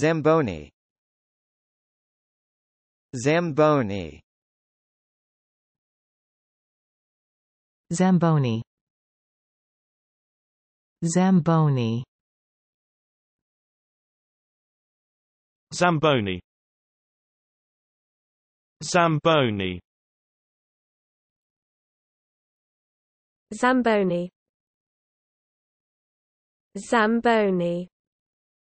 Zamboni Zamboni Zamboni Zamboni Zamboni Zamboni Zamboni Zamboni